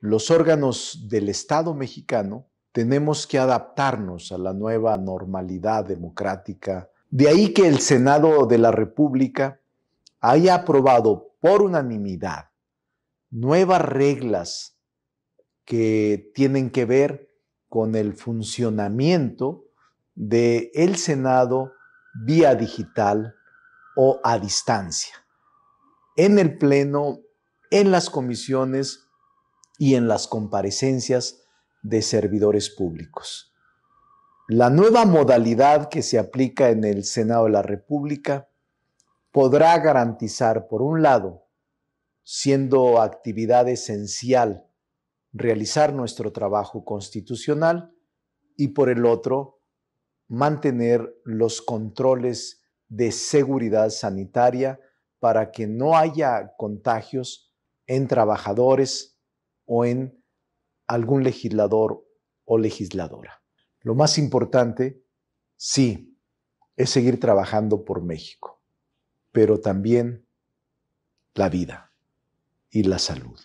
los órganos del Estado mexicano tenemos que adaptarnos a la nueva normalidad democrática. De ahí que el Senado de la República haya aprobado por unanimidad nuevas reglas que tienen que ver con el funcionamiento del el Senado vía digital o a distancia, en el Pleno, en las comisiones y en las comparecencias de servidores públicos. La nueva modalidad que se aplica en el Senado de la República podrá garantizar, por un lado, siendo actividad esencial, realizar nuestro trabajo constitucional y por el otro, mantener los controles de seguridad sanitaria para que no haya contagios en trabajadores, o en algún legislador o legisladora. Lo más importante, sí, es seguir trabajando por México, pero también la vida y la salud.